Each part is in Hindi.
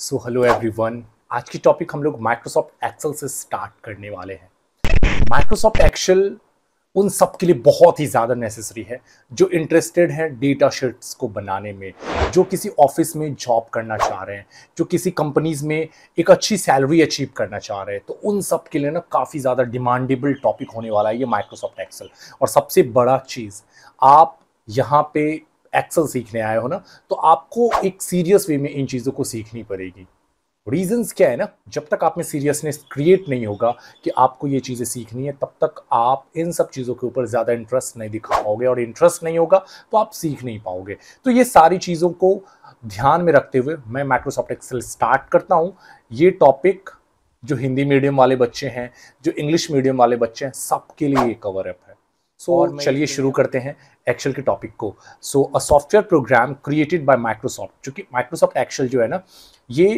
सो हेलो एवरीवन आज की टॉपिक हम लोग माइक्रोसॉफ्ट एक्सेल से स्टार्ट करने वाले हैं माइक्रोसॉफ्ट एक्सेल उन सब के लिए बहुत ही ज़्यादा नेसेसरी है जो इंटरेस्टेड हैं डेटा शीट्स को बनाने में जो किसी ऑफिस में जॉब करना चाह रहे हैं जो किसी कंपनीज में एक अच्छी सैलरी अचीव करना चाह रहे हैं तो उन सब के लिए ना काफ़ी ज़्यादा डिमांडेबल टॉपिक होने वाला है ये माइक्रोसॉफ्ट एक्सेल और सबसे बड़ा चीज़ आप यहाँ पे एक्सल सीखने आए हो ना तो आपको एक सीरियस वे में इन चीज़ों को सीखनी पड़ेगी रीजंस क्या है ना जब तक आप में सीरियसनेस क्रिएट नहीं होगा कि आपको ये चीज़ें सीखनी है तब तक आप इन सब चीज़ों के ऊपर ज़्यादा इंटरेस्ट नहीं दिखा पाओगे और इंटरेस्ट नहीं होगा तो आप सीख नहीं पाओगे तो ये सारी चीज़ों को ध्यान में रखते हुए मैं माइक्रोसॉफ्ट एक्सेल स्टार्ट करता हूँ ये टॉपिक जो हिंदी मीडियम वाले बच्चे हैं जो इंग्लिश मीडियम वाले बच्चे हैं सबके लिए ये कवर अप है सो so, चलिए शुरू करते हैं एक्सेल के टॉपिक को so a software program created by Microsoft चूंकि माइक्रोसॉफ्ट एक्सेल जो है ना ये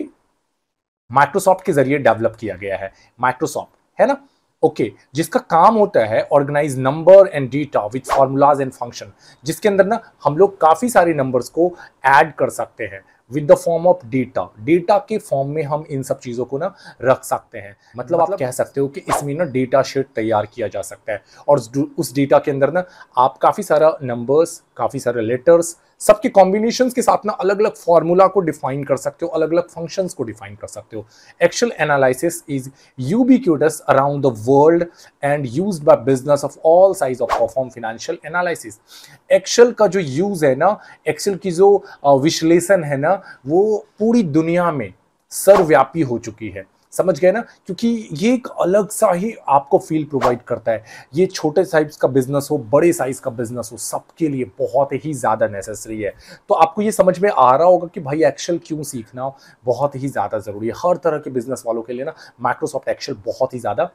माइक्रोसॉफ्ट के जरिए डेवलप किया गया है माइक्रोसॉफ्ट है ना ओके okay, जिसका काम होता है organise number and data with formulas and function जिसके अंदर ना हम लोग काफ़ी सारे नंबर्स को ऐड कर सकते हैं with the form of data data के फॉर्म में हम इन सब चीज़ों को ना रख सकते हैं मतलब, मतलब आप कह सकते हो कि इसमें ना डेटा शीट तैयार किया जा सकता है और उस डेटा के अंदर ना आप काफ़ी सारा नंबर्स काफ़ी सारे लेटर्स सबके कॉम्बिनेशन के साथ ना अलग अलग फॉर्मूला को डिफाइन कर सकते हो अलग अलग फंक्शन को डिफाइन कर सकते हो actual analysis is ubiquitous around the world and use by business of all size of perform financial analysis excel का जो यूज है ना एक्सेल की जो विश्लेषण है ना वो पूरी दुनिया में सर्वव्यापी हो चुकी है समझ गए ना क्योंकि ये एक अलग सा ही आपको फील प्रोवाइड करता है ये छोटे साइज का बिजनेस हो बड़े साइज का बिजनेस हो सबके लिए बहुत ही ज़्यादा नेसेसरी है तो आपको ये समझ में आ रहा होगा कि भाई एक्शन क्यों सीखना बहुत ही ज़्यादा ज़रूरी है हर तरह के बिजनेस वालों के लिए ना माइक्रोसॉफ्ट एक्शल बहुत ही ज़्यादा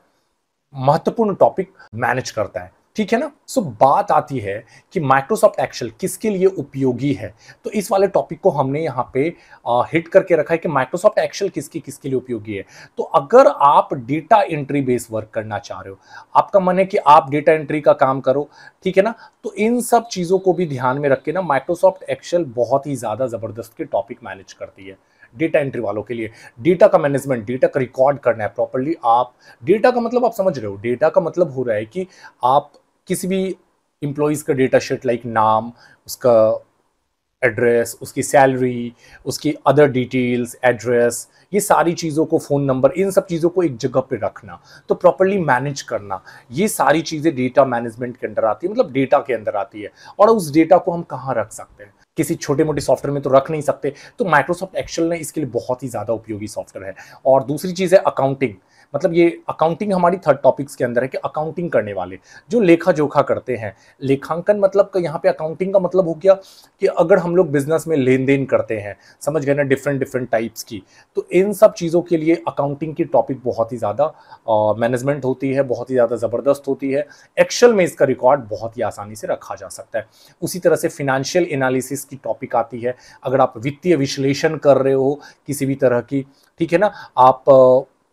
महत्वपूर्ण टॉपिक मैनेज करता है ठीक है ना सो so, बात आती है कि माइक्रोसॉफ्ट एक्सेल किसके लिए उपयोगी है तो इस वाले टॉपिक को हमने यहाँ पे आ, हिट करके रखा है कि माइक्रोसॉफ्ट एक्सेल किसकी किसके लिए उपयोगी है तो अगर आप डेटा एंट्री बेस वर्क करना चाह रहे हो आपका मन है कि आप डेटा एंट्री का काम करो ठीक है ना तो इन सब चीज़ों को भी ध्यान में रख के ना माइक्रोसॉफ्ट एक्सेल बहुत ही ज़्यादा ज़बरदस्त के टॉपिक मैनेज करती है डेटा एंट्री वालों के लिए डेटा का मैनेजमेंट डेटा का रिकॉर्ड करना है प्रॉपरली आप डेटा का मतलब आप समझ रहे हो डेटा का मतलब हो रहा है कि आप किसी भी एम्प्लॉयज़ का डेटा शीट लाइक नाम उसका एड्रेस उसकी सैलरी उसकी अदर डिटेल्स एड्रेस ये सारी चीज़ों को फ़ोन नंबर इन सब चीज़ों को एक जगह पे रखना तो प्रॉपरली मैनेज करना ये सारी चीज़ें डेटा मैनेजमेंट के अंदर आती है मतलब डेटा के अंदर आती है और उस डेटा को हम कहाँ रख सकते हैं किसी छोटे मोटे सॉफ्टवेयर में तो रख नहीं सकते तो माइक्रोसॉफ्ट एक्सेल ने इसके लिए बहुत ही ज़्यादा उपयोगी सॉफ्टवेयर है और दूसरी चीज़ है अकाउंटिंग मतलब ये अकाउंटिंग हमारी थर्ड टॉपिक्स के अंदर है कि अकाउंटिंग करने वाले जो लेखा जोखा करते हैं लेखांकन मतलब का यहाँ पे अकाउंटिंग का मतलब हो गया कि अगर हम लोग बिजनेस में लेन देन करते हैं समझ गए ना डिफरेंट डिफरेंट टाइप्स की तो इन सब चीज़ों के लिए अकाउंटिंग की टॉपिक बहुत ही ज़्यादा मैनेजमेंट होती है बहुत ही ज़्यादा ज़बरदस्त होती है एक्शल में इसका रिकॉर्ड बहुत ही आसानी से रखा जा सकता है उसी तरह से फिनेंशियल एनालिसिस की टॉपिक आती है अगर आप वित्तीय विश्लेषण कर रहे हो किसी भी तरह की ठीक है ना आप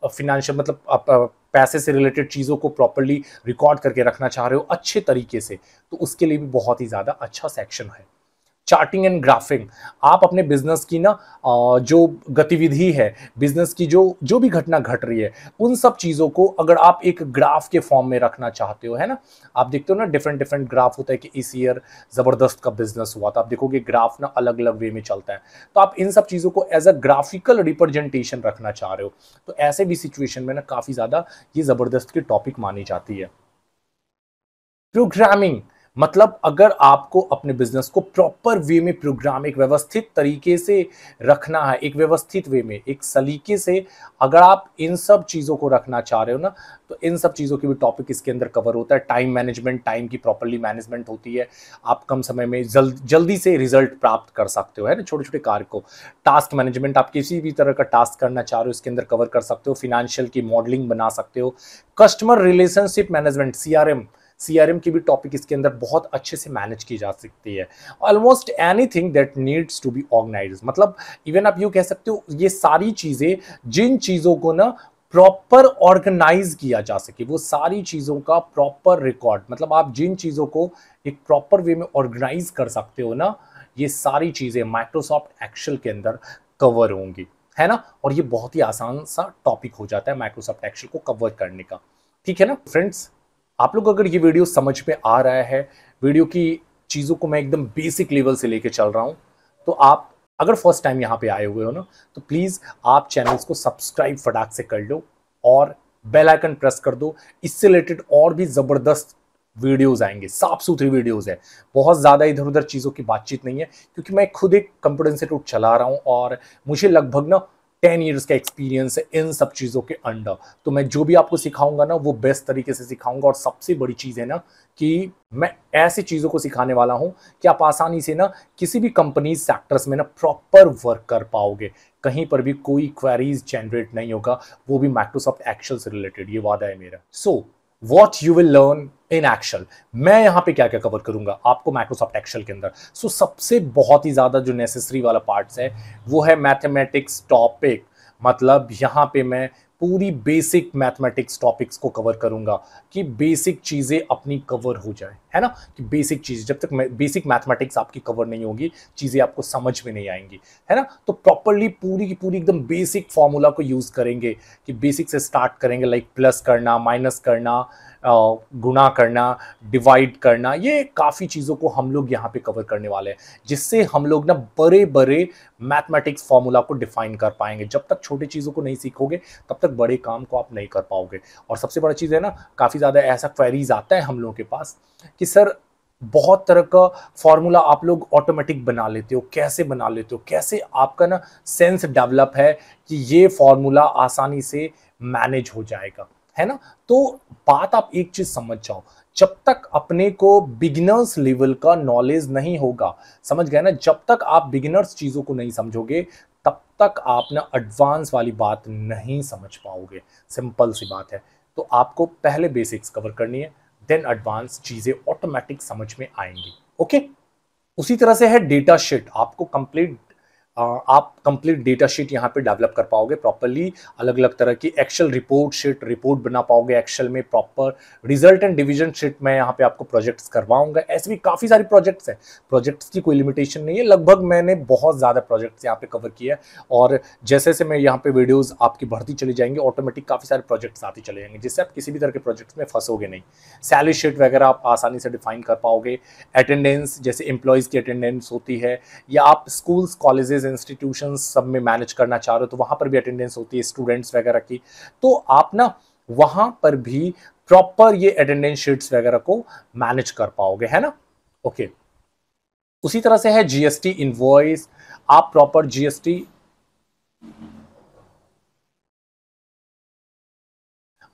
फिनेंशियल मतलब आप पैसे से रिलेटेड चीज़ों को प्रॉपरली रिकॉर्ड करके रखना चाह रहे हो अच्छे तरीके से तो उसके लिए भी बहुत ही ज़्यादा अच्छा सेक्शन है चार्टिंग एंड ग्राफिंग आप अपने बिजनेस की ना जो गतिविधि है बिजनेस की जो जो भी घटना घट रही है उन सब चीज़ों को अगर आप एक ग्राफ के फॉर्म में रखना चाहते हो है ना आप देखते हो ना डिफरेंट डिफरेंट ग्राफ होता है कि इस ईयर ज़बरदस्त का बिजनेस हुआ था आप देखोगे ग्राफ ना अलग अलग वे में चलता है तो आप इन सब चीज़ों को एज अ ग्राफिकल रिप्रेजेंटेशन रखना चाह रहे हो तो ऐसे भी सिचुएशन में ना काफ़ी ज़्यादा ये ज़बरदस्त की टॉपिक मानी जाती है प्रोग्रामिंग मतलब अगर आपको अपने बिजनेस को प्रॉपर वे में प्रोग्राम एक व्यवस्थित तरीके से रखना है एक व्यवस्थित वे में एक सलीके से अगर आप इन सब चीज़ों को रखना चाह रहे हो ना तो इन सब चीज़ों की भी टॉपिक इसके अंदर कवर होता है टाइम मैनेजमेंट टाइम की प्रॉपरली मैनेजमेंट होती है आप कम समय में जल्द जल्दी से रिजल्ट प्राप्त कर सकते हो है ना छोटे छोटे कार्य को टास्क मैनेजमेंट आप किसी भी तरह का टास्क करना चाह रहे हो इसके अंदर कवर कर सकते हो फिनेंशियल की मॉडलिंग बना सकते हो customer relationship management C CRM की भी टॉपिक इसके अंदर बहुत अच्छे से मैनेज की जा सकती है almost anything that needs to be organise मतलब इवन आप यू कह सकते हो ये सारी चीज़ें जिन चीज़ों को ना प्रॉपर ऑर्गेनाइज किया जा सके वो सारी चीज़ों का प्रॉपर रिकॉर्ड मतलब आप जिन चीज़ों को एक प्रॉपर वे में ऑर्गेनाइज कर सकते हो ना ये सारी चीज़ें माइक्रोसॉफ्ट एक्शल के अंदर कवर होंगी है ना और ये बहुत ही आसान सा टॉपिक हो जाता है माइक्रोसॉफ्ट एक्शल को कवर करने का ठीक है ना फ्रेंड्स आप लोग अगर ये वीडियो समझ में आ रहा है वीडियो की चीज़ों को मैं एकदम बेसिक लेवल से लेके चल रहा हूँ तो आप अगर फर्स्ट टाइम यहाँ पे आए हुए हो ना तो प्लीज़ आप चैनल्स को सब्सक्राइब फटाक से कर लो और बेल आइकन प्रेस कर दो इससे रिलेटेड और भी ज़बरदस्त वीडियोस आएंगे साफ सुथरी वीडियोस है बहुत ज़्यादा इधर उधर चीज़ों की बातचीत नहीं है क्योंकि मैं खुद एक कंप्यूटर इंस्टीट्यूट चला रहा हूँ और मुझे लगभग ना टेन ईयर्स का एक्सपीरियंस है इन सब चीज़ों के अंडर तो मैं जो भी आपको सिखाऊंगा ना वो बेस्ट तरीके से सिखाऊंगा और सबसे बड़ी चीज़ है ना कि मैं ऐसी चीज़ों को सिखाने वाला हूँ कि आप आसानी से ना किसी भी कंपनी सेक्टर्स में ना प्रॉपर वर्क कर पाओगे कहीं पर भी कोई क्वेरीज जनरेट नहीं होगा वो भी माइक्रोसॉफ्ट एक्शन से रिलेटेड ये वादा है मेरा so so, what you will learn in excel मैं यहाँ पे क्या क्या कवर करूंगा आपको माइक्रोसॉफ्ट एक्शल के अंदर सो so, सबसे बहुत ही ज़्यादा जो नेसेसरी वाला पार्ट है वो है मैथमेटिक्स टॉपिक मतलब यहाँ पे मैं पूरी बेसिक मैथमेटिक्स टॉपिक्स को कवर करूंगा कि बेसिक चीज़ें अपनी कवर हो जाए है ना कि बेसिक चीज़ जब तक बेसिक मैथमेटिक्स आपकी कवर नहीं होगी चीज़ें आपको समझ में नहीं आएंगी है ना तो प्रॉपरली पूरी की पूरी एकदम बेसिक फॉर्मूला को यूज़ करेंगे कि बेसिक से स्टार्ट करेंगे लाइक प्लस करना माइनस करना गुणा करना डिवाइड करना ये काफ़ी चीज़ों को हम लोग यहाँ पे कवर करने वाले हैं जिससे हम लोग ना बड़े बड़े मैथमेटिक्स फॉर्मूला को डिफाइन कर पाएंगे जब तक छोटे चीज़ों को नहीं सीखोगे तब तक बड़े काम को आप नहीं कर पाओगे और सबसे बड़ा चीज़ है ना काफ़ी ज़्यादा ऐसा क्वेरीज आता है हम लोगों के पास कि सर बहुत तरह का फॉर्मूला आप लोग ऑटोमेटिक बना लेते हो कैसे बना लेते हो कैसे आपका ना सेंस डेवलप है कि ये फॉर्मूला आसानी से मैनेज हो जाएगा है ना तो बात आप एक चीज समझ जाओ जब तक अपने को बिगिनर्स लेवल का नॉलेज नहीं होगा समझ गए ना जब तक आप बिगिनर्स चीज़ों को नहीं समझोगे तब तक आप ना एडवांस वाली बात नहीं समझ पाओगे सिंपल सी बात है तो आपको पहले बेसिक्स कवर करनी है देन एडवांस चीज़ें ऑटोमेटिक समझ में आएंगी ओके उसी तरह से है डेटा शीट आपको कंप्लीट आप कंप्लीट डेटा शीट यहाँ पे डेवलप कर पाओगे प्रॉपरली अलग अलग तरह की एक्सेल रिपोर्ट शीट रिपोर्ट बना पाओगे एक्सेल में proper result and division sheet मैं यहाँ पे आपको प्रोजेक्ट्स करवाऊंगा ऐसे भी काफ़ी सारी प्रोजेक्ट्स हैं प्रोजेक्ट्स की कोई लिमिटेशन नहीं है लगभग मैंने बहुत ज़्यादा प्रोजेक्ट्स यहाँ पे कवर किया है और जैसे जैसे मैं यहाँ पे वीडियोज़ आपकी बढ़ती चली जाएंगी ऑटोमेटिक काफ़ी सारे प्रोजेक्ट्स आते चले जाएंगे जिससे आप किसी भी तरह के प्रोजेक्ट्स में फंसोगे नहीं सैलरी शीट वगैरह आप आसानी से डिफाइन कर पाओगे अटेंडेंस जैसे एम्प्लॉयज़ की अटेंडेंस होती है या आप स्कूल्स कॉलेजेस कॉलेजेस इंस्टीट्यूशन सब में मैनेज करना चाह रहे हो तो वहाँ पर भी अटेंडेंस होती है स्टूडेंट्स वगैरह की तो आप ना वहाँ पर भी प्रॉपर ये अटेंडेंस शीट्स वगैरह को मैनेज कर पाओगे है ना ओके okay. उसी तरह से है जीएसटी इनवॉइस आप प्रॉपर जीएसटी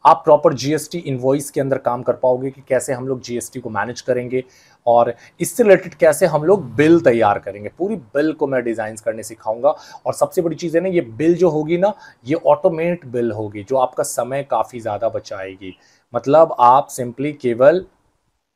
आप प्रॉपर जीएसटी इनवॉइस के अंदर काम कर पाओगे कि कैसे हम लोग जीएसटी को मैनेज करेंगे और इससे रिलेटेड कैसे हम लोग बिल तैयार करेंगे पूरी बिल को मैं डिज़ाइन करने सिखाऊंगा और सबसे बड़ी चीज़ है ना ये बिल जो होगी ना ये ऑटोमेट बिल होगी जो आपका समय काफ़ी ज़्यादा बचाएगी मतलब आप सिंपली केवल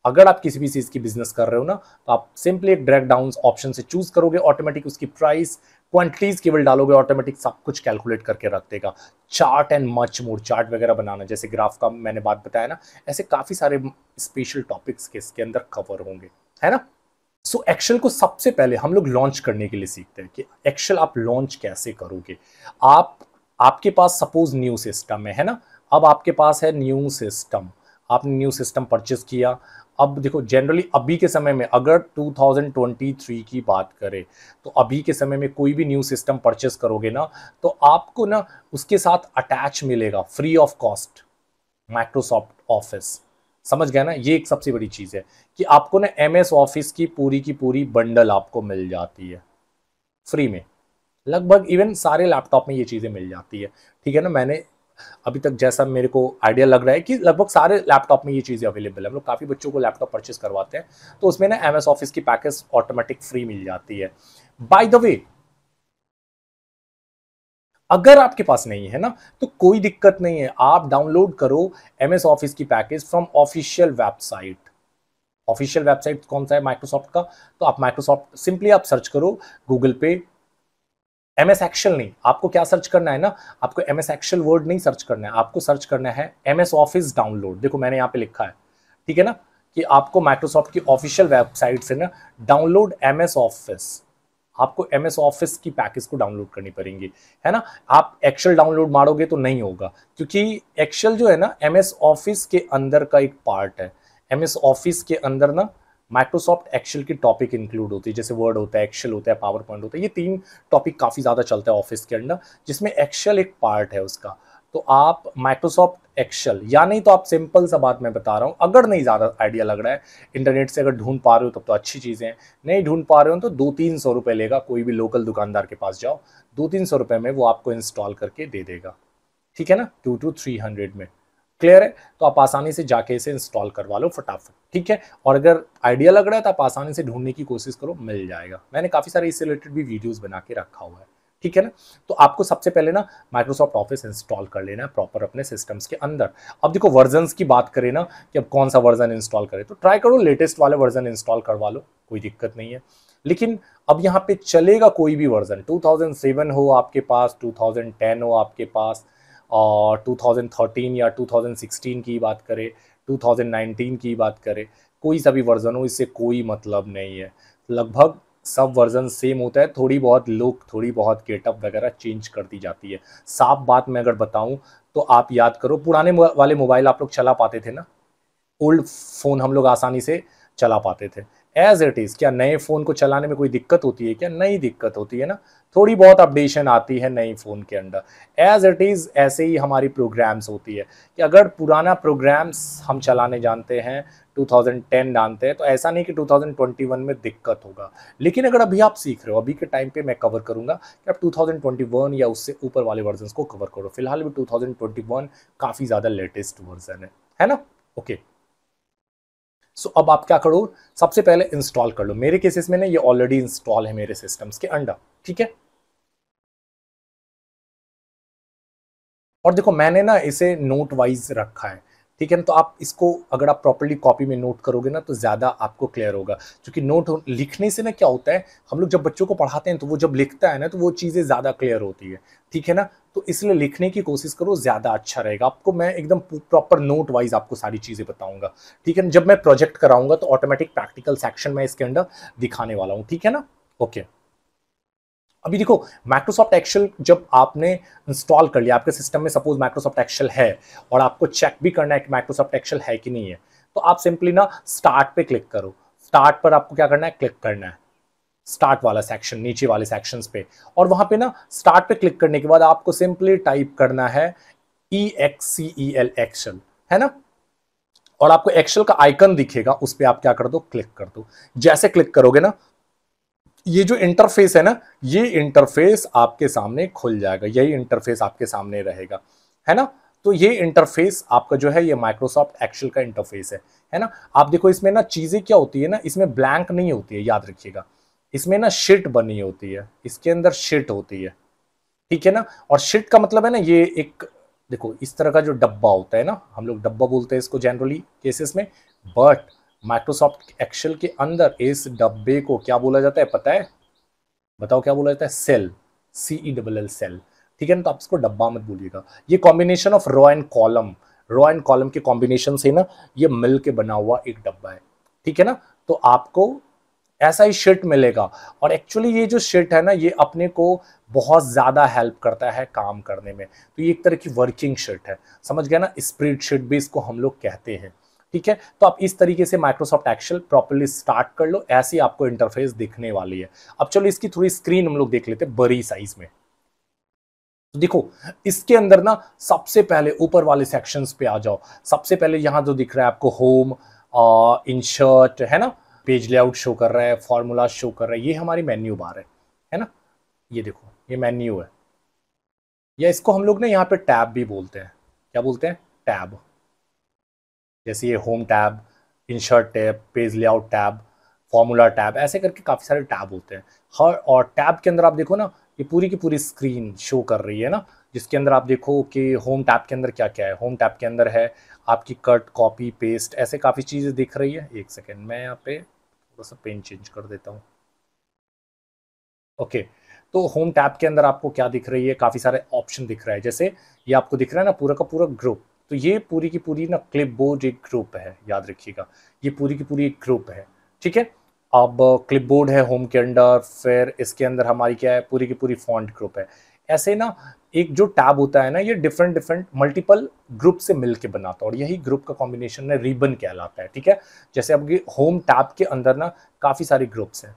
अगर आप किसी भी चीज़ की बिजनेस कर रहे हो ना तो आप सिंपली एक ड्रैक डाउन ऑप्शन से चूज करोगे ऑटोमेटिक उसकी प्राइस क्वांटिटीज केवल डालोगे ऑटोमेटिक सब कुछ कैलकुलेट करके रख देगा chart and much more chart वगैरह बनाना जैसे ग्राफ का मैंने बात बताया ना ऐसे काफ़ी सारे स्पेशल टॉपिक्स के इसके अंदर कवर होंगे है ना सो so, एक्शल को सबसे पहले हम लोग लॉन्च करने के लिए सीखते हैं कि एक्शल आप लॉन्च कैसे करोगे आप आपके पास सपोज न्यू सिस्टम है ना अब आपके पास है न्यू सिस्टम आपने न्यू सिस्टम परचेज किया अब देखो जनरली अभी के समय में अगर 2023 की बात करें तो अभी के समय में कोई भी न्यू सिस्टम परचेस करोगे ना तो आपको ना उसके साथ अटैच मिलेगा free of cost Microsoft Office समझ गया ना ये एक सबसे बड़ी चीज़ है कि आपको ना एम एस ऑफिस की पूरी की पूरी बंडल आपको मिल जाती है फ्री में लगभग इवन सारे लैपटॉप में ये चीज़ें मिल जाती है ठीक है ना मैंने अभी तक जैसा मेरे को आइडिया लग रहा है कि लगभग सारे लैपटॉप में ये चीज़ें अवेलेबल है हम लोग काफ़ी बच्चों को लैपटॉप परचेस करवाते हैं तो उसमें ना एम ऑफिस की पैकेज ऑटोमेटिक फ्री मिल जाती है बाय द वे अगर आपके पास नहीं है ना तो कोई दिक्कत नहीं है आप डाउनलोड करो एम एस ऑफिस की package from official website official website कौन सा है माइक्रोसॉफ्ट का तो आप माइक्रोसॉफ्ट सिंपली आप सर्च करो गूगल पे एम एस एक्शल नहीं आपको क्या सर्च करना है ना आपको एम एस एक्शल वर्ड नहीं सर्च करना है आपको सर्च करना है एम एस ऑफिस डाउनलोड देखो मैंने यहाँ पे लिखा है ठीक है ना कि आपको माइक्रोसॉफ्ट की ऑफिशियल वेबसाइट से ना डाउनलोड एम एस ऑफिस आपको एम एस ऑफिस की पैकेज को डाउनलोड करनी पड़ेंगी है ना आप एक्शल डाउनलोड मारोगे तो नहीं होगा क्योंकि एक्शल जो है ना एम एस ऑफिस के अंदर का एक पार्ट है एम एस ऑफिस के अंदर ना माइक्रोसॉफ्ट एक्सेल की टॉपिक इंक्लूड होती है जैसे वर्ड होता है एक्सेल होता है पावर पॉइंट होता है ये तीन टॉपिक काफ़ी ज़्यादा चलता है ऑफिस के अंदर जिसमें एक्सेल एक पार्ट है उसका तो आप माइक्रोसॉफ्ट एक्सेल या नहीं तो आप सिंपल सा बात मैं बता रहा हूँ अगर नहीं ज़्यादा आइडिया लग रहा है इंटरनेट से अगर ढूंढ पा रहे हो तब तो अच्छी चीज़ें हैं नहीं ढूंढ पा रहे हो तो दो तीन सौ रुपये लेगा कोई भी लोकल दुकानदार के पास जाओ दो तीन सौ रुपये में वो आपको इंस्टॉल करके दे देगा ठीक है ना टू टू थ्री हंड्रेड में क्लियर है तो आप आसानी से जाके इसे इंस्टॉल करवा लो फटाफट ठीक है और अगर आइडिया लग रहा है तो आप आसानी से ढूंढने की कोशिश करो मिल जाएगा मैंने काफ़ी सारे इससे रिलेटेड भी वीडियोज़ बना के रखा हुआ है ठीक है ना तो आपको सबसे पहले ना माइक्रोसॉफ्ट ऑफिस इंस्टॉल कर लेना है प्रॉपर अपने सिस्टम्स के अंदर अब देखो वर्जन की बात करें ना कि अब कौन सा वर्जन इंस्टॉल करें तो ट्राई करो लेटेस्ट वाले वर्जन इंस्टॉल करवा लो कोई दिक्कत नहीं है लेकिन अब यहाँ पे चलेगा कोई भी वर्जन 2007 हो आपके पास 2010 हो आपके पास और 2013 या 2016 की बात करें 2019 की बात करें कोई सा भी वर्ज़न हो इससे कोई मतलब नहीं है लगभग सब वर्जन सेम होता है थोड़ी बहुत लुक थोड़ी बहुत गेटअप वगैरह चेंज कर दी जाती है साफ बात मैं अगर बताऊं तो आप याद करो पुराने वाले मोबाइल आप लोग चला पाते थे ना ओल्ड फ़ोन हम लोग आसानी से चला पाते थे एज इट इज़ क्या नए फ़ोन को चलाने में कोई दिक्कत होती है क्या नई दिक्कत होती है ना थोड़ी बहुत अपडेशन आती है नए फ़ोन के अंडर एज इट इज़ ऐसे ही हमारी प्रोग्राम्स होती है कि अगर पुराना प्रोग्राम्स हम चलाने जानते हैं 2010 जानते हैं तो ऐसा नहीं कि 2021 में दिक्कत होगा लेकिन अगर अभी आप सीख रहे हो अभी के टाइम पे मैं कवर करूंगा कि आप 2021 या उससे ऊपर वाले वर्जन को कवर करो फिलहाल भी 2021 काफ़ी ज़्यादा लेटेस्ट वर्जन है है ना ओके okay. सो अब आप क्या करो सबसे पहले इंस्टॉल कर लो मेरे केसेस में ना ये ऑलरेडी इंस्टॉल है मेरे सिस्टम्स के अंडर ठीक है और देखो मैंने ना इसे नोट वाइज रखा है ठीक है ना तो आप इसको अगर आप प्रॉपरली कॉपी में नोट करोगे ना तो ज़्यादा आपको क्लियर होगा क्योंकि नोट लिखने से ना क्या होता है हम लोग जब बच्चों को पढ़ाते हैं तो वो जब लिखता है ना तो वो चीज़ें ज़्यादा क्लियर होती है ठीक है ना तो इसलिए लिखने की कोशिश करो ज़्यादा अच्छा रहेगा आपको मैं एकदम प्रॉपर नोट वाइज आपको सारी चीज़ें बताऊंगा ठीक है ना जब मैं प्रोजेक्ट कराऊंगा तो ऑटोमेटिक प्रैक्टिकल सेक्शन मैं इसके अंदर दिखाने वाला हूँ ठीक है ना ओके okay. अभी देखो माइक्रोसॉफ्ट एक्सेल जब आपने इंस्टॉल कर लिया आपके सिस्टम में सपोज माइक्रोसॉफ्ट एक्सेल है और आपको चेक भी करना है कि माइक्रोसॉफ्ट एक्सेल है कि नहीं है तो आप सिंपली ना स्टार्ट पे क्लिक करो स्टार्ट पर आपको क्या करना है क्लिक करना है स्टार्ट वाला सेक्शन नीचे वाले सेक्शंस पे और वहां पे ना स्टार्ट पे क्लिक करने के बाद आपको सिंपली टाइप करना है E X C E L excel है ना और आपको एक्सेल का आइकन दिखेगा उस पर आप क्या कर दो क्लिक कर दो जैसे क्लिक करोगे ना ये जो इंटरफेस है ना ये इंटरफेस आपके सामने खुल जाएगा यही इंटरफेस आपके सामने रहेगा है ना तो ये इंटरफेस आपका जो है ये माइक्रोसॉफ्ट एक्सेल का इंटरफेस है है ना आप देखो इसमें ना चीज़ें क्या होती है ना इसमें ब्लैंक नहीं होती है याद रखिएगा इसमें ना शिट बनी होती है इसके अंदर शिट होती है ठीक है ना और शिट का मतलब है ना ये एक देखो इस तरह का जो डब्बा होता है ना हम लोग डब्बा बोलते हैं इसको जनरली केसेस में बट माइक्रोसॉफ्ट एक्सेल के अंदर इस डब्बे को क्या बोला जाता है पता है बताओ क्या बोला जाता है cell C E double L cell ठीक है ना तो आप इसको डब्बा मत बोलिएगा ये combination of row and column row and column के कॉम्बिनेशन से ना ये मिल के बना हुआ एक डब्बा है ठीक है ना तो आपको ऐसा ही शर्ट मिलेगा और एक्चुअली ये जो शर्ट है ना ये अपने को बहुत ज़्यादा हेल्प करता है काम करने में तो ये एक तरह की वर्किंग शर्ट है समझ गया ना स्प्रेड शर्ट भी इसको हम लोग कहते हैं ठीक है तो आप इस तरीके से माइक्रोसॉफ्ट एक्सेल प्रॉपरली स्टार्ट कर लो ऐसी आपको इंटरफेस दिखने वाली है अब चलो इसकी थोड़ी स्क्रीन हम लोग देख लेते हैं बड़ी साइज में तो देखो इसके अंदर ना सबसे पहले ऊपर वाले सेक्शंस पे आ जाओ सबसे पहले यहां जो दिख रहा है आपको होम इंशर्ट है ना पेज लेआउट शो कर रहा है फॉर्मूला शो कर रहा है ये हमारी मेन्यू बार है है ना ये देखो ये मेन्यू है या इसको हम लोग ना यहाँ पे टैब भी बोलते हैं क्या बोलते हैं टैब जैसे ये home tab insert tab page layout tab formula tab ऐसे करके काफ़ी सारे टैब होते हैं हर और टैब के अंदर आप देखो ना ये पूरी की पूरी स्क्रीन शो कर रही है ना जिसके अंदर आप देखो कि होम टैब के अंदर क्या क्या है होम टैब के अंदर है आपकी कट कॉपी पेस्ट ऐसे काफ़ी चीज़ें दिख रही है एक सेकेंड मैं यहाँ पे थोड़ा सा पेन चेंज कर देता हूँ ओके तो होम टैब के अंदर आपको क्या दिख रही है काफ़ी सारे ऑप्शन दिख रहा है जैसे ये आपको दिख रहा है ना पूरा का पूरा ग्रुप तो ये पूरी की पूरी ना क्लिप बोर्ड एक ग्रुप है याद रखिएगा ये पूरी की पूरी एक ग्रुप है ठीक है अब क्लिप बोर्ड है होम के अंडर फिर इसके अंदर हमारी क्या है पूरी की पूरी फॉन्ट ग्रुप है ऐसे ना एक जो टैब होता है ना ये डिफरेंट डिफरेंट मल्टीपल ग्रुप से मिलके बनाता है और यही ग्रुप का कॉम्बिनेशन है रिबन कहलाता है ठीक है जैसे अब होम टैब के अंदर ना काफ़ी सारे ग्रुप्स हैं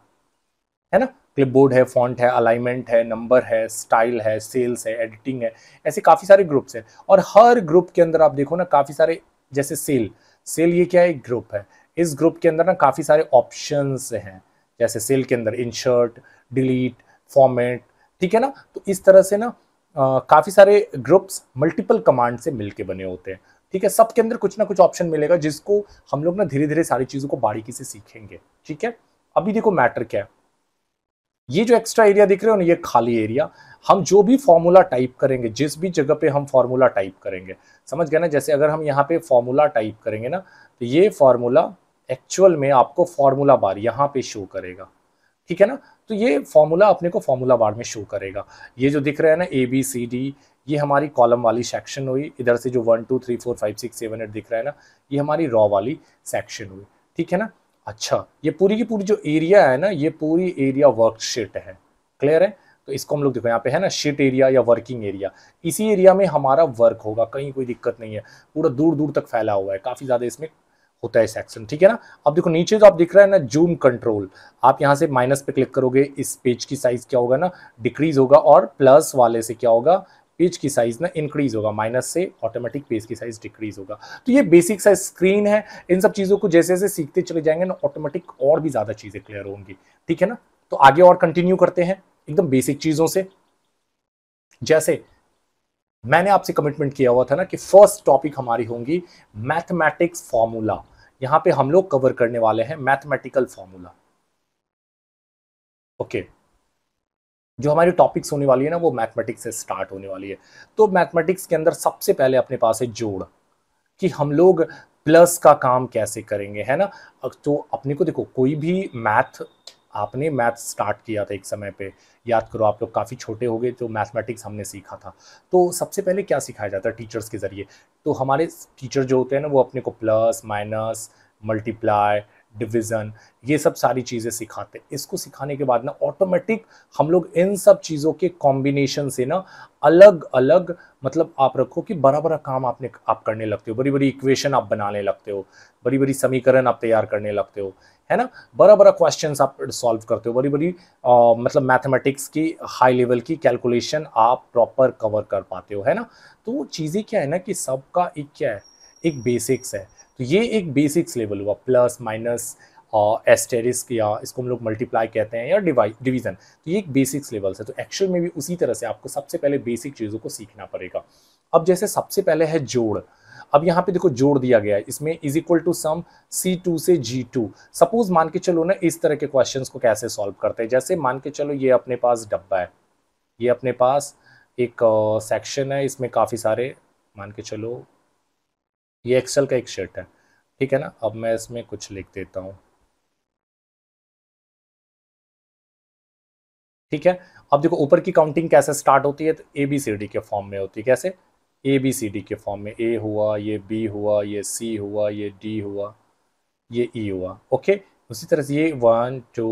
है ना क्लिपबोर्ड है फॉन्ट है अलाइनमेंट है नंबर है स्टाइल है सेल्स है एडिटिंग है ऐसे काफ़ी सारे ग्रुप्स हैं और हर ग्रुप के अंदर आप देखो ना काफ़ी सारे जैसे सेल सेल ये क्या है एक ग्रुप है इस ग्रुप के अंदर ना काफ़ी सारे ऑप्शन हैं जैसे सेल के अंदर इंशर्ट डिलीट फॉर्मेट ठीक है ना तो इस तरह से ना काफ़ी सारे ग्रुप्स मल्टीपल कमांड से मिलके बने होते हैं ठीक है सब के अंदर कुछ ना कुछ ऑप्शन मिलेगा जिसको हम लोग ना धीरे धीरे सारी चीज़ों को बारीकी से सीखेंगे ठीक है अभी देखो मैटर क्या है ये जो एक्स्ट्रा एरिया दिख रहे हो ना ये खाली एरिया हम जो भी फॉर्मूला टाइप करेंगे जिस भी जगह पे हम फॉर्मूला टाइप करेंगे समझ गए ना जैसे अगर हम यहाँ पे फॉर्मूला टाइप करेंगे ना तो ये फॉर्मूला एक्चुअल में आपको फॉर्मूला बार यहाँ पे शो करेगा ठीक है ना तो ये फॉर्मूला अपने को फॉर्मूला बार में शो करेगा ये जो दिख रहा है ना ए बी सी डी ये हमारी कॉलम वाली सेक्शन हुई इधर से जो one two three four five six seven eight दिख रहा है ना ये हमारी रॉ वाली सेक्शन हुई ठीक है ना अच्छा ये पूरी की पूरी जो एरिया है ना ये पूरी एरिया वर्कशीट है क्लियर है तो इसको हम लोग देखो यहाँ पे है ना शीट एरिया या वर्किंग एरिया इसी एरिया में हमारा वर्क होगा कहीं कोई दिक्कत नहीं है पूरा दूर दूर तक फैला हुआ है काफ़ी ज़्यादा इसमें होता है सेक्शन ठीक है ना अब देखो नीचे जो आप दिख रहा है ना जूम कंट्रोल आप यहाँ से माइनस पे क्लिक करोगे इस पेज की साइज क्या होगा ना डिक्रीज होगा और प्लस वाले से क्या होगा पेज की साइज ना इंक्रीज होगा माइनस से ऑटोमेटिक पेज की साइज डिक्रीज होगा तो ये बेसिक सा स्क्रीन है इन सब चीज़ों को जैसे जैसे सीखते चले जाएंगे ना ऑटोमेटिक और भी ज़्यादा चीज़ें क्लियर होंगी ठीक है ना तो आगे और कंटिन्यू करते हैं एकदम बेसिक चीज़ों से जैसे मैंने आपसे कमिटमेंट किया हुआ था ना कि फर्स्ट टॉपिक हमारी होंगी मैथमेटिक्स फॉर्मूला यहां पे हम लोग कवर करने वाले हैं मैथमेटिकल फॉर्मूला ओके okay. जो हमारी टॉपिक्स होने वाली है ना वो मैथमेटिक्स से स्टार्ट होने वाली है तो मैथमेटिक्स के अंदर सबसे पहले अपने पास है जोड़ कि हम लोग प्लस का काम कैसे करेंगे है ना तो अपने को देखो कोई भी मैथ आपने मैथ स्टार्ट किया था एक समय पे याद करो आप लोग काफ़ी छोटे हो गए तो मैथमेटिक्स हमने सीखा था तो सबसे पहले क्या सिखाया जाता है टीचर्स के ज़रिए तो हमारे टीचर जो होते हैं ना वो अपने को प्लस माइनस मल्टीप्लाई डिवीज़न ये सब सारी चीज़ें सिखाते हैं इसको सिखाने के बाद ना ऑटोमेटिक हम लोग इन सब चीज़ों के कॉम्बिनेशन से ना अलग अलग मतलब आप रखो कि बड़ा बड़ा काम आपने आप करने लगते हो बड़ी बड़ी इक्वेशन आप बनाने लगते हो बड़ी बड़ी समीकरण आप तैयार करने लगते हो है ना बड़ा बड़ा क्वेश्चन आप सॉल्व करते हो बड़ी बड़ी आ, मतलब मैथमेटिक्स की हाई लेवल की कैलकुलेशन आप प्रॉपर कवर कर पाते हो है ना तो चीज़ें क्या है ना कि सबका एक क्या है एक बेसिक्स है तो ये एक बेसिक्स लेवल हुआ प्लस माइनस एस्टेरिस्क या इसको हम लोग मल्टीप्लाई कहते हैं या डिवाइड डिवीज़न तो ये एक बेसिक्स लेवल है तो एक्चुअल में भी उसी तरह से आपको सबसे पहले बेसिक चीज़ों को सीखना पड़ेगा अब जैसे सबसे पहले है जोड़ अब यहाँ पे देखो जोड़ दिया गया है इसमें is equal to sum C two से जी टू सपोज मान के चलो ना इस तरह के क्वेश्चन को कैसे सॉल्व करते हैं जैसे मान के चलो ये अपने पास डब्बा है ये अपने पास एक सेक्शन uh, है इसमें काफ़ी सारे मान के चलो ये एक्सेल का एक शर्ट है ठीक है ना अब मैं इसमें कुछ लिख देता हूँ ठीक है अब देखो ऊपर की काउंटिंग कैसे स्टार्ट होती है तो ए बी सी डी के फॉर्म में होती है कैसे ए बी सी डी के फॉर्म में ए हुआ ये बी हुआ ये सी हुआ ये डी हुआ ये ई e हुआ ओके उसी तरह से ये वन टू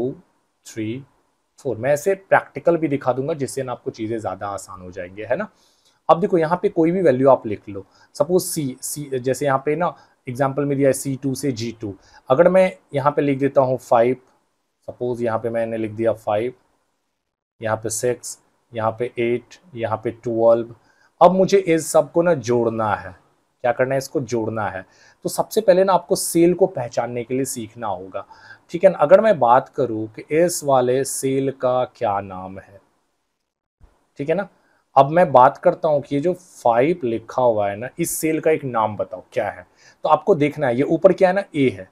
थ्री फोर मैं ऐसे प्रैक्टिकल भी दिखा दूंगा जिससे ना आपको चीज़ें ज़्यादा आसान हो जाएंगे है ना अब देखो यहाँ पे कोई भी वैल्यू आप लिख लो सपोज सी सी जैसे यहाँ पे ना एग्जाम्पल में दिया है सी टू से जी टू अगर मैं यहाँ पे लिख देता हूँ फाइव सपोज यहाँ पे मैंने लिख दिया फाइव यहाँ पे सिक्स यहाँ पे एट यहाँ पे ट्वेल्व अब मुझे इस सब को ना जोड़ना है क्या करना है इसको जोड़ना है तो सबसे पहले ना आपको सेल को पहचानने के लिए सीखना होगा ठीक है ना अगर मैं बात करूँ कि इस वाले सेल का क्या नाम है ठीक है ना अब मैं बात करता हूँ कि ये जो फाइव लिखा हुआ है ना इस सेल का एक नाम बताओ क्या है तो आपको देखना है ये ऊपर क्या है ना ए है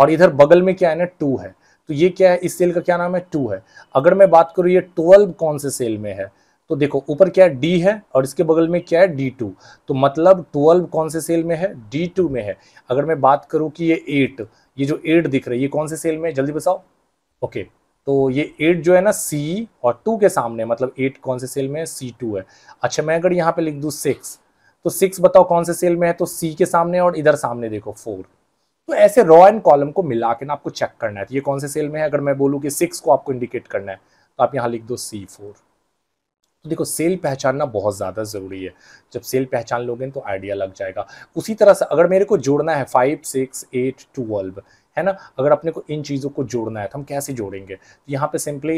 और इधर बगल में क्या है ना टू है तो ये क्या है इस सेल का क्या नाम है टू है अगर मैं बात करूँ ये ट्वेल्व कौन से सेल में है तो देखो ऊपर क्या है डी है और इसके बगल में क्या है डी टू तो मतलब ट्वेल्व कौन से सेल में है डी टू में है अगर मैं बात करूँ कि ये एट ये जो एट दिख रही है ये कौन से सेल में है जल्दी बताओ ओके okay. तो ये एट जो है ना सी और टू के सामने मतलब एट कौन से सेल में है सी टू है अच्छा मैं अगर यहाँ पे लिख दूँ सिक्स तो सिक्स बताओ कौन से सेल में है तो सी के सामने और इधर सामने देखो फोर तो ऐसे रॉ एंड कॉलम को मिला के ना आपको चेक करना है तो ये कौन से सेल में है अगर मैं बोलूँ कि सिक्स को आपको इंडिकेट करना है तो आप यहाँ लिख दो सी फोर तो देखो सेल पहचानना बहुत ज़्यादा ज़रूरी है जब सेल पहचान लोगे तो आइडिया लग जाएगा उसी तरह से अगर मेरे को जोड़ना है फाइव सिक्स एट ट्वेल्व है ना अगर अपने को इन चीज़ों को जोड़ना है तो हम कैसे जोड़ेंगे तो यहाँ पे simply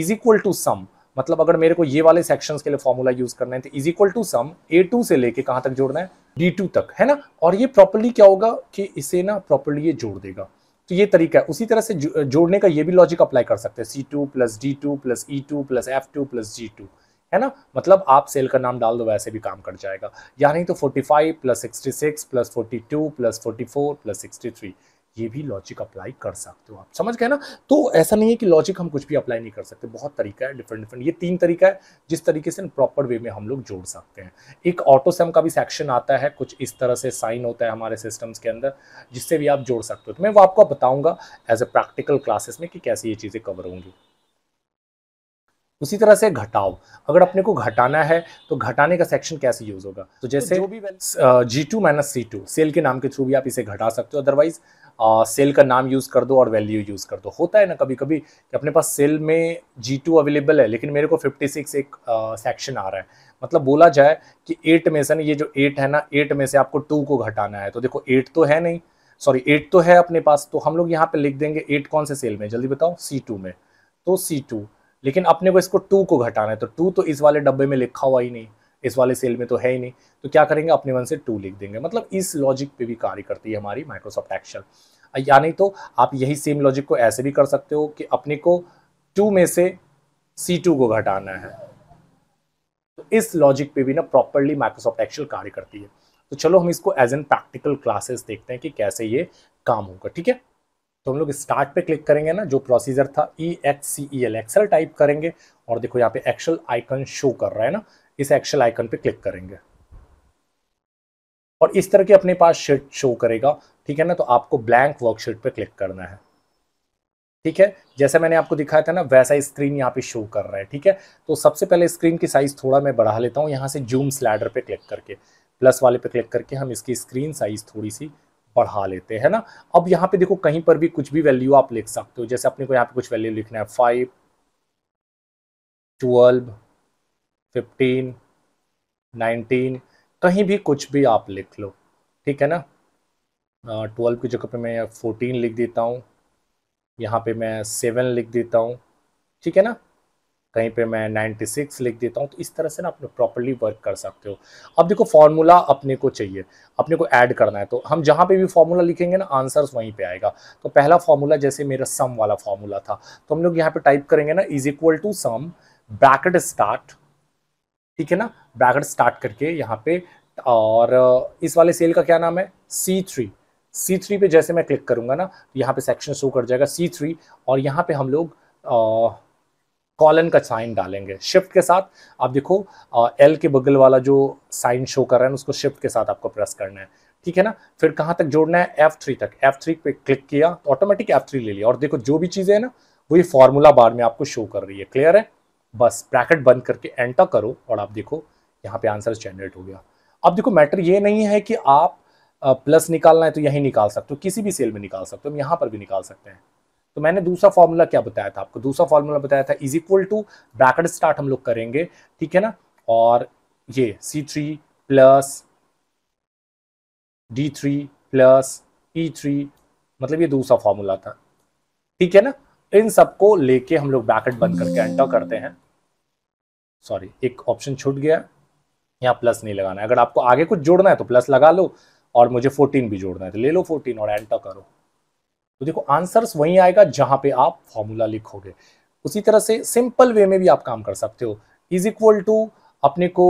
is equal to sum मतलब अगर मेरे को ये वाले सेक्शंस के लिए फॉर्मूला यूज करना है तो is equal to sum A two से लेके कहाँ तक जोड़ना है डी टू तक है ना और ये प्रॉपरली क्या होगा कि इसे ना प्रॉपरली ये जोड़ देगा तो ये तरीका है उसी तरह से जोड़ने का ये भी लॉजिक अप्लाई कर सकते हैं C two plus D two plus E two plus F two plus G two है ना मतलब आप सेल का नाम डाल दो वैसे भी काम कर जाएगा या नहीं तो forty five plus sixty six plus forty two plus forty four plus sixty three ये भी लॉजिक अप्लाई कर सकते हो आप समझ गए ना तो ऐसा नहीं है कि लॉजिक हम कुछ भी अप्लाई नहीं कर सकते बहुत तरीका है डिफरेंट डिफरेंट ये तीन तरीका है जिस तरीके से प्रॉपर वे में हम लोग जोड़ सकते हैं एक ऑटोसम का भी सेक्शन आता है कुछ इस तरह से साइन होता है हमारे सिस्टम्स के अंदर जिससे भी आप जोड़ सकते हो तो मैं वो आपको बताऊंगा एज ए प्रैक्टिकल क्लासेस में कि कैसे ये चीज़ें कवर होंगी उसी तरह से घटाओ अगर अपने को घटाना है तो घटाने का सेक्शन कैसे यूज होगा तो, तो जैसे G two minus C two cell के नाम के थ्रू भी आप इसे घटा सकते हो अदरवाइज सेल का नाम यूज़ कर दो और वैल्यू यूज़ कर दो होता है ना कभी कभी कि अपने पास सेल में जी टू अवेलेबल है लेकिन मेरे को फिफ्टी सिक्स एक सेक्शन आ रहा है मतलब बोला जाए कि एट में से ना ये जो एट है ना एट में से आपको टू को घटाना है तो देखो एट तो है नहीं सॉरी एट तो है अपने पास तो हम लोग यहाँ पे लिख देंगे एट कौन से सेल में जल्दी बताओ सी टू में तो सी टू लेकिन अपने को इसको टू को घटाना है तो टू तो इस वाले डब्बे में लिखा हुआ ही नहीं इस वाले सेल में तो है ही नहीं तो क्या करेंगे अपने मन से टू लिख देंगे मतलब इस लॉजिक पे भी कार्य करती है हमारी माइक्रोसॉफ्ट एक्शन या नहीं तो आप यही सेम लॉजिक को ऐसे भी कर सकते हो कि अपने को टू में से सी टू को घटाना है तो इस लॉजिक पे भी ना प्रॉपरली माइक्रोसॉफ्ट एक्शन कार्य करती है तो चलो हम इसको एज एन प्रैक्टिकल क्लासेस देखते हैं कि कैसे ये काम होगा ठीक है तो हम लोग स्टार्ट पे क्लिक करेंगे ना जो प्रोसीजर था E X C E L excel type करेंगे और देखो यहाँ पे एक्सल आइकन शो कर रहा है ना इस एक्शन आइकन पे क्लिक करेंगे और इस तरह के अपने पास शीट शो करेगा ठीक है ना तो आपको ब्लैंक वर्कशीट पे क्लिक करना है ठीक है जैसे मैंने आपको दिखाया था ना वैसा स्क्रीन यहाँ पे शो कर रहा है ठीक है तो सबसे पहले स्क्रीन की साइज़ थोड़ा मैं बढ़ा लेता हूँ यहाँ से जूम स्लैडर पे क्लिक करके प्लस वाले पे क्लिक करके हम इसकी स्क्रीन साइज़ थोड़ी सी बढ़ा लेते हैं ना अब यहाँ पे देखो कहीं पर भी कुछ भी वैल्यू आप लिख सकते हो जैसे अपने को यहाँ पे कुछ वैल्यू लिखना है फाइव ट्वेल्व फिफ्टीन नाइनटीन कहीं भी कुछ भी आप लिख लो ठीक है ना ट्वेल्व की जगह पे मैं फोर्टीन लिख देता हूँ यहाँ पे मैं सेवन लिख देता हूँ ठीक है ना कहीं पे मैं नाइन्टी सिक्स लिख देता हूँ तो इस तरह से ना अपने प्रॉपरली वर्क कर सकते हो अब देखो फार्मूला अपने को चाहिए अपने को ऐड करना है तो हम जहाँ पे भी फॉर्मूला लिखेंगे ना आंसर्स वहीं पे आएगा तो पहला फार्मूला जैसे मेरा सम वाला फार्मूला था तो हम लोग यहाँ पे टाइप करेंगे ना is equal to sum bracket start ठीक है ना ब्रैकेट स्टार्ट करके यहाँ पे और इस वाले सेल का क्या नाम है सी थ्री सी थ्री पे जैसे मैं क्लिक करूंगा ना तो यहाँ पे सेक्शन शो कर जाएगा सी थ्री और यहाँ पे हम लोग कॉलन का साइन डालेंगे शिफ्ट के साथ आप देखो एल के बगल वाला जो साइन शो कर रहा है उसको शिफ्ट के साथ आपको प्रेस करना है ठीक है ना फिर कहाँ तक जोड़ना है एफ थ्री तक एफ थ्री पे क्लिक किया तो ऑटोमेटिक एफ थ्री ले लिया और देखो जो भी चीज़ें हैं ना वो ये फॉर्मूला बार में आपको शो कर रही है क्लियर है बस ब्रैकेट बंद करके एंटर करो और आप देखो यहाँ पे आंसर जनरेट हो गया अब देखो मैटर ये नहीं है कि आप प्लस निकालना है तो यहीं निकाल सकते हो किसी भी सेल में निकाल सकते हो यहाँ पर भी निकाल सकते हैं तो मैंने दूसरा फॉर्मूला क्या बताया था आपको दूसरा फॉर्मूला बताया था is equal to bracket start हम लोग करेंगे ठीक है ना और ये C three plus D three plus E three मतलब ये दूसरा फॉर्मूला था ठीक है ना इन सबको लेके हम लोग ब्रैकेट बंद करके एंटर करते हैं सॉरी एक ऑप्शन छूट गया यहाँ प्लस नहीं लगाना है अगर आपको आगे कुछ जोड़ना है तो प्लस लगा लो और मुझे 14 भी जोड़ना है तो ले लो 14 और एंटर करो तो देखो आंसर्स वहीं आएगा जहां पे आप फॉर्मूला लिखोगे उसी तरह से सिंपल वे में भी आप काम कर सकते हो इज इक्वल टू अपने को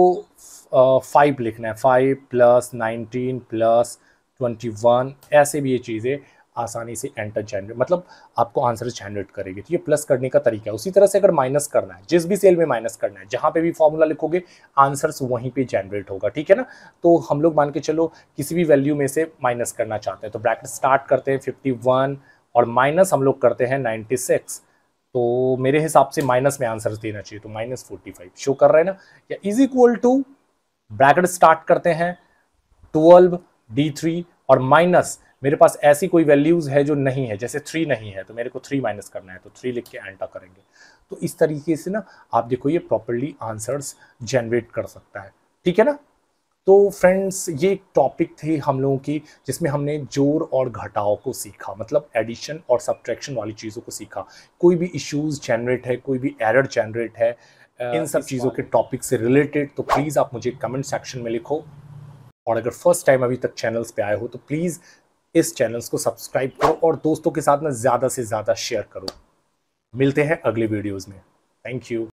फाइव लिखना है five plus nineteen plus twenty one ऐसे भी ये चीज़ें आसानी से एंटर जनरेट मतलब आपको आंसर जनरेट करेगी तो ये प्लस करने का तरीका है उसी तरह से अगर माइनस करना है जिस भी सेल में माइनस करना है जहां पे भी फॉर्मूला लिखोगे आंसर्स वहीं पे जनरेट होगा ठीक है ना तो हम लोग मान के चलो किसी भी वैल्यू में से माइनस करना चाहते हैं तो ब्रैकेट स्टार्ट करते हैं फिफ्टी और माइनस हम लोग करते हैं नाइन्टी तो मेरे हिसाब से माइनस में आंसर देना चाहिए तो माइनस फोर्टी शो कर रहे हैं ना या is equal to bracket start करते हैं ट्वेल्व डी थ्री और माइनस मेरे पास ऐसी कोई वैल्यूज़ है जो नहीं है जैसे थ्री नहीं है तो मेरे को थ्री माइनस करना है तो थ्री लिख के एंटर करेंगे तो इस तरीके से ना आप देखो ये प्रॉपरली आंसर्स जनरेट कर सकता है ठीक है ना तो फ्रेंड्स ये एक टॉपिक थी हम लोगों की जिसमें हमने जोर और घटाव को सीखा मतलब एडिशन और सब्ट्रैक्शन वाली चीज़ों को सीखा कोई भी इश्यूज जनरेट है कोई भी एरर जनरेट है इन सब चीज़ों के टॉपिक से रिलेटेड तो प्लीज़ आप मुझे कमेंट सेक्शन में लिखो और अगर फर्स्ट टाइम अभी तक चैनल्स पे आए हो तो प्लीज़ इस चैनल्स को सब्सक्राइब करो और दोस्तों के साथ ना ज़्यादा से ज़्यादा शेयर करो मिलते हैं अगले वीडियोज़ में थैंक यू